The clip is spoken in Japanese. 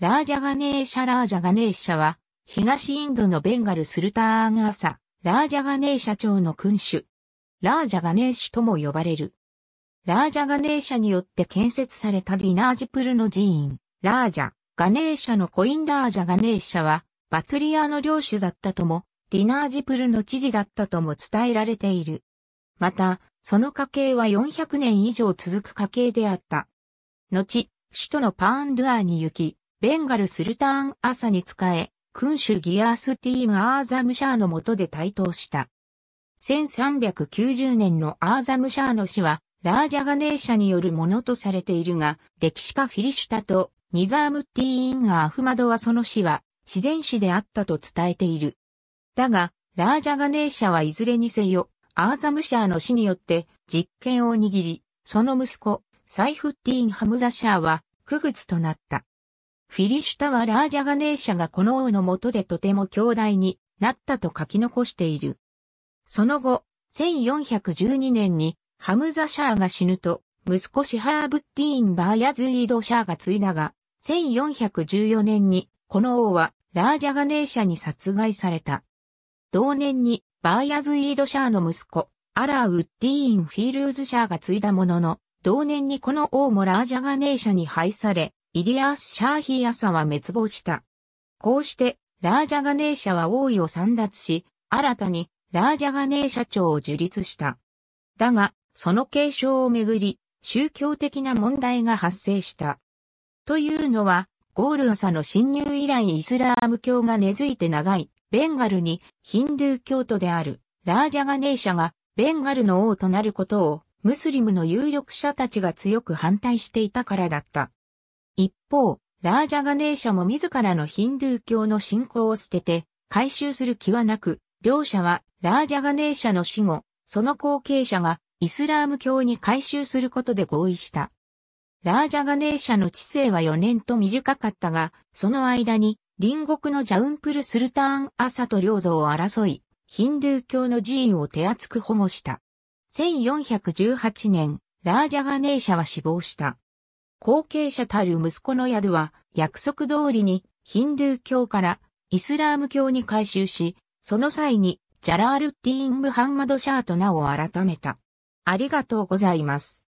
ラージャガネーシャラージャガネーシャは、東インドのベンガルスルターンアーサ、ラージャガネーシャ朝の君主。ラージャガネーシュとも呼ばれる。ラージャガネーシャによって建設されたディナージプルの寺院、ラージャ、ガネーシャのコインラージャガネーシャは、バトリアの領主だったとも、ディナージプルの知事だったとも伝えられている。また、その家系は400年以上続く家系であった。後、首都のパーンドゥアーに行き、ベンガルスルターンサに仕え、君主ギアースティーム・アーザムシャーの下で台頭した。1390年のアーザムシャーの死は、ラージャガネーシャによるものとされているが、歴史家フィリシュタとニザームティーン・アフマドはその死は自然死であったと伝えている。だが、ラージャガネーシャはいずれにせよ、アーザムシャーの死によって実権を握り、その息子、サイフティーン・ハムザシャーは、苦月となった。フィリシュタはラージャガネーシャがこの王の下でとても強大になったと書き残している。その後、1412年にハムザ・シャーが死ぬと、息子シハーブッティーン・バーヤズイード・シャーが継いだが、1414年にこの王はラージャガネーシャに殺害された。同年にバーヤズイード・シャーの息子、アラー・ウッディーン・フィールズ・シャーが継いだものの、同年にこの王もラージャガネーシャに敗され、イリアース・シャーヒアサは滅亡した。こうして、ラージャガネーシャは王位を散奪し、新たにラージャガネーシャ朝を樹立した。だが、その継承をめぐり、宗教的な問題が発生した。というのは、ゴール朝の侵入以来イスラーム教が根付いて長い、ベンガルにヒンドゥー教徒である、ラージャガネーシャがベンガルの王となることを、ムスリムの有力者たちが強く反対していたからだった。一方、ラージャガネーシャも自らのヒンドゥー教の信仰を捨てて、回収する気はなく、両者はラージャガネーシャの死後、その後継者がイスラーム教に回収することで合意した。ラージャガネーシャの知性は4年と短かったが、その間に隣国のジャウンプルスルターン・アサと領土を争い、ヒンドゥー教の寺院を手厚く保護した。1418年、ラージャガネーシャは死亡した。後継者たる息子の宿は、約束通りにヒンドゥー教からイスラーム教に改修し、その際にジャラールッティーン・ムハンマド・シャーと名を改めた。ありがとうございます。